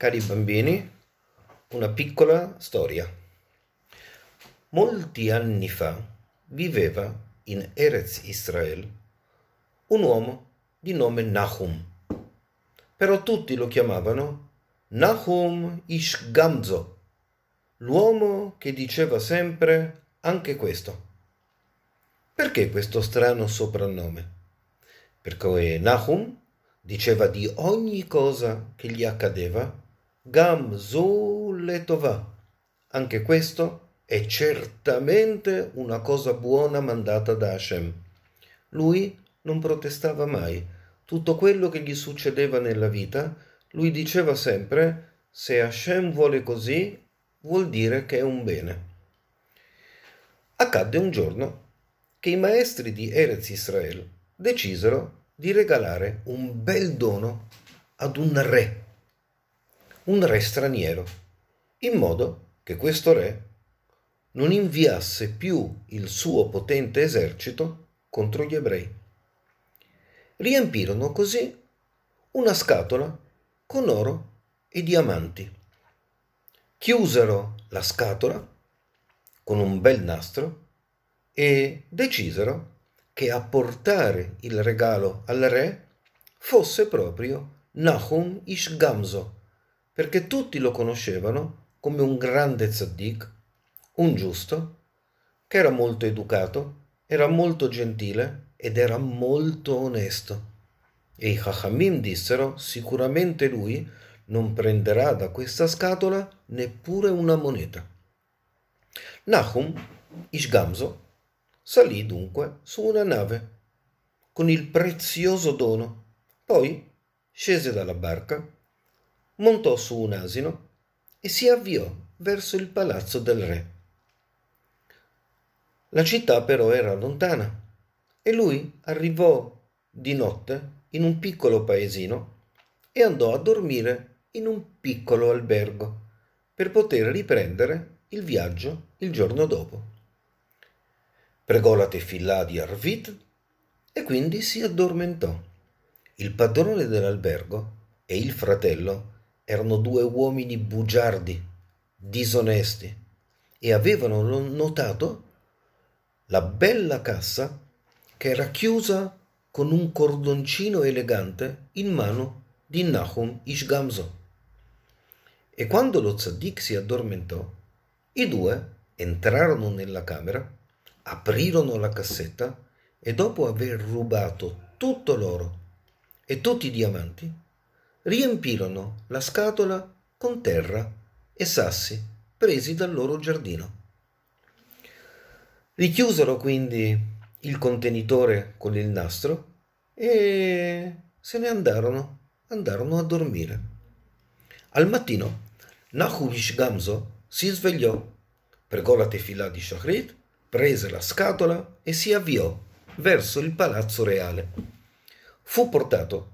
Cari bambini, una piccola storia. Molti anni fa viveva in Erez Israel un uomo di nome Nahum, però tutti lo chiamavano Nahum Ish Gamzo, l'uomo che diceva sempre anche questo. Perché questo strano soprannome? Perché Nahum diceva di ogni cosa che gli accadeva Gam Zu le Tovah. Anche questo è certamente una cosa buona mandata da Hashem. Lui non protestava mai. Tutto quello che gli succedeva nella vita, lui diceva sempre, se Hashem vuole così, vuol dire che è un bene. Accadde un giorno che i maestri di Erez Israel decisero di regalare un bel dono ad un re un re straniero, in modo che questo re non inviasse più il suo potente esercito contro gli ebrei. Riempirono così una scatola con oro e diamanti. Chiusero la scatola con un bel nastro e decisero che a portare il regalo al re fosse proprio Nahum Ish perché tutti lo conoscevano come un grande zaddik, un giusto, che era molto educato, era molto gentile ed era molto onesto. E i Chachamim dissero: Sicuramente lui non prenderà da questa scatola neppure una moneta. Nahum, Ishgamso, salì dunque su una nave con il prezioso dono. Poi scese dalla barca montò su un asino e si avviò verso il palazzo del re. La città però era lontana e lui arrivò di notte in un piccolo paesino e andò a dormire in un piccolo albergo per poter riprendere il viaggio il giorno dopo. Pregò la tefillà di Arvid e quindi si addormentò. Il padrone dell'albergo e il fratello erano due uomini bugiardi, disonesti, e avevano notato la bella cassa che era chiusa con un cordoncino elegante in mano di Nahum Ish E quando lo Zaddik si addormentò, i due entrarono nella camera, aprirono la cassetta e dopo aver rubato tutto l'oro e tutti i diamanti, riempirono la scatola con terra e sassi presi dal loro giardino. Richiusero quindi il contenitore con il nastro e se ne andarono, andarono a dormire. Al mattino Nahuish Gamzo si svegliò, pregò la tefilà di Shachrit, prese la scatola e si avviò verso il palazzo reale. Fu portato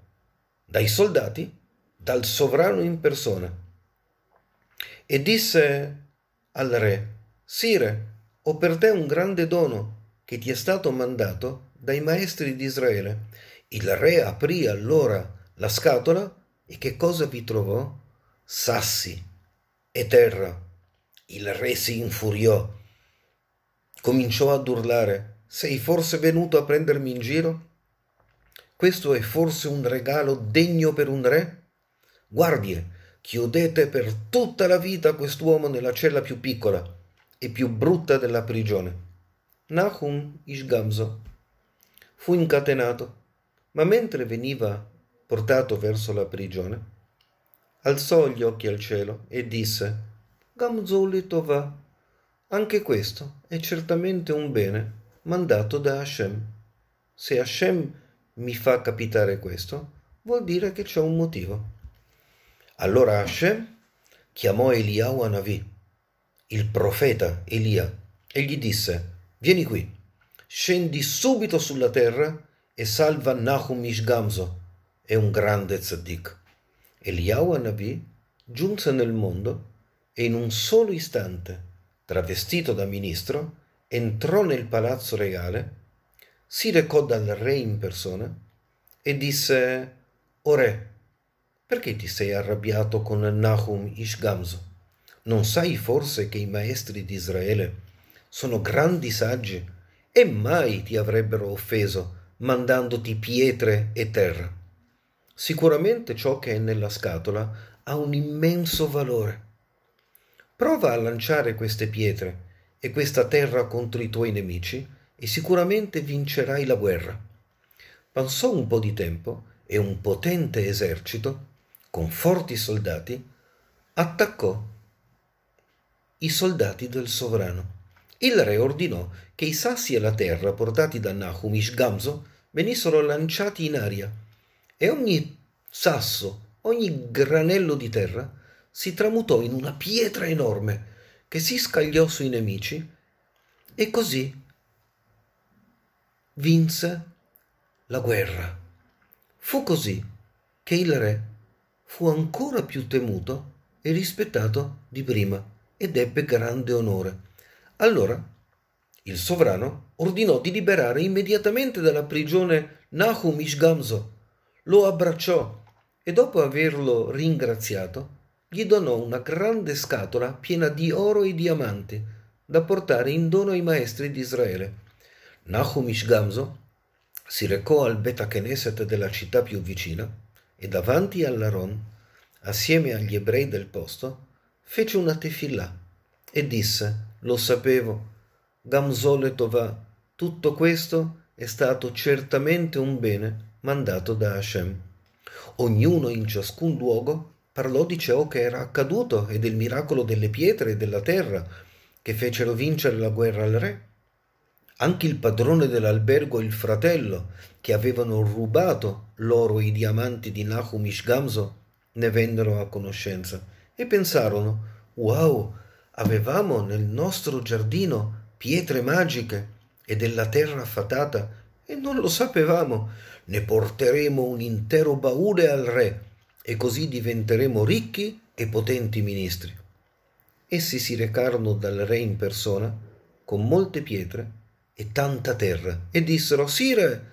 dai soldati dal sovrano in persona e disse al re, Sire, ho per te un grande dono che ti è stato mandato dai maestri di Israele. Il re aprì allora la scatola e che cosa vi trovò? Sassi e terra. Il re si infuriò. Cominciò ad urlare, sei forse venuto a prendermi in giro? Questo è forse un regalo degno per un re? Guardie, chiudete per tutta la vita quest'uomo nella cella più piccola e più brutta della prigione. Nahum Ishgamzo fu incatenato, ma mentre veniva portato verso la prigione, alzò gli occhi al cielo e disse: Gamzuli Tova, anche questo è certamente un bene mandato da Hashem. Se Hashem mi fa capitare questo, vuol dire che c'è un motivo. Allora Hashem chiamò Eliyahu Anavi, il profeta Elia, e gli disse, vieni qui, scendi subito sulla terra e salva Nahum Ish Gamzo, è un grande tzaddik. Eliyahu Anavi giunse nel mondo e in un solo istante, travestito da ministro, entrò nel palazzo regale, si recò dal re in persona e disse, O re, perché ti sei arrabbiato con Nahum Ish Non sai forse che i maestri di Israele sono grandi saggi e mai ti avrebbero offeso mandandoti pietre e terra. Sicuramente ciò che è nella scatola ha un immenso valore. Prova a lanciare queste pietre e questa terra contro i tuoi nemici e sicuramente vincerai la guerra. Passò un po' di tempo e un potente esercito con forti soldati, attaccò i soldati del sovrano. Il re ordinò che i sassi e la terra portati da Nahumish Gamzo venissero lanciati in aria e ogni sasso, ogni granello di terra si tramutò in una pietra enorme che si scagliò sui nemici e così vinse la guerra. Fu così che il re fu ancora più temuto e rispettato di prima ed ebbe grande onore. Allora il sovrano ordinò di liberare immediatamente dalla prigione Nahum Ishgamzo, lo abbracciò e dopo averlo ringraziato gli donò una grande scatola piena di oro e diamanti da portare in dono ai maestri di Israele. Nahum Ishgamzo si recò al Betakeneset della città più vicina e davanti all'Aron, assieme agli ebrei del posto, fece una tefillà e disse, lo sapevo, Gamzole Tova, tutto questo è stato certamente un bene mandato da Hashem. Ognuno in ciascun luogo parlò di ciò che era accaduto e del miracolo delle pietre e della terra che fecero vincere la guerra al re anche il padrone dell'albergo e il fratello, che avevano rubato loro i diamanti di Nahum Ishgamso, ne vennero a conoscenza e pensarono: Wow, avevamo nel nostro giardino pietre magiche e della terra fatata e non lo sapevamo. Ne porteremo un intero baule al re e così diventeremo ricchi e potenti ministri. Essi si recarono dal re in persona con molte pietre e tanta terra e dissero Sire,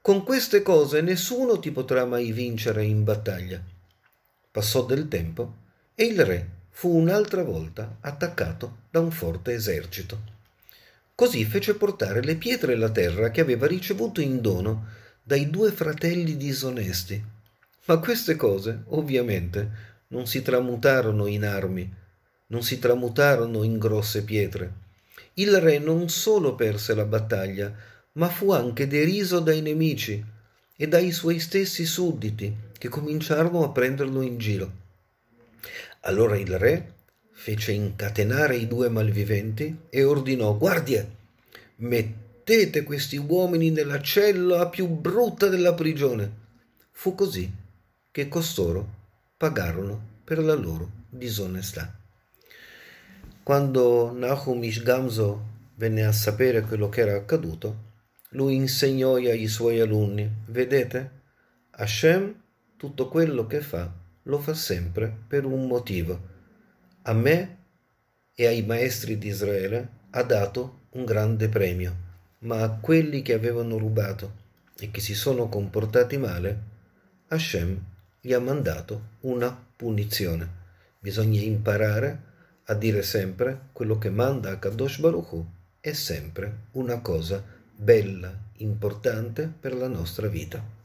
con queste cose nessuno ti potrà mai vincere in battaglia. Passò del tempo e il re fu un'altra volta attaccato da un forte esercito. Così fece portare le pietre e la terra che aveva ricevuto in dono dai due fratelli disonesti. Ma queste cose, ovviamente, non si tramutarono in armi, non si tramutarono in grosse pietre il re non solo perse la battaglia, ma fu anche deriso dai nemici e dai suoi stessi sudditi, che cominciarono a prenderlo in giro. Allora il re fece incatenare i due malviventi e ordinò guardie, mettete questi uomini nella cella più brutta della prigione. Fu così che costoro pagarono per la loro disonestà. Quando Nahum Ish Gamzo venne a sapere quello che era accaduto, lui insegnò ai suoi alunni, vedete, Hashem tutto quello che fa lo fa sempre per un motivo. A me e ai maestri di Israele ha dato un grande premio, ma a quelli che avevano rubato e che si sono comportati male, Hashem gli ha mandato una punizione. Bisogna imparare a a dire sempre quello che manda a Kadosh Baruch Hu è sempre una cosa bella, importante per la nostra vita.